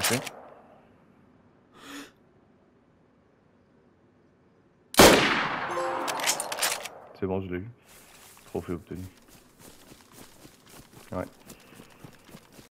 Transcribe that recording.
C'est bon, je l'ai eu. Trophée obtenu. Ouais.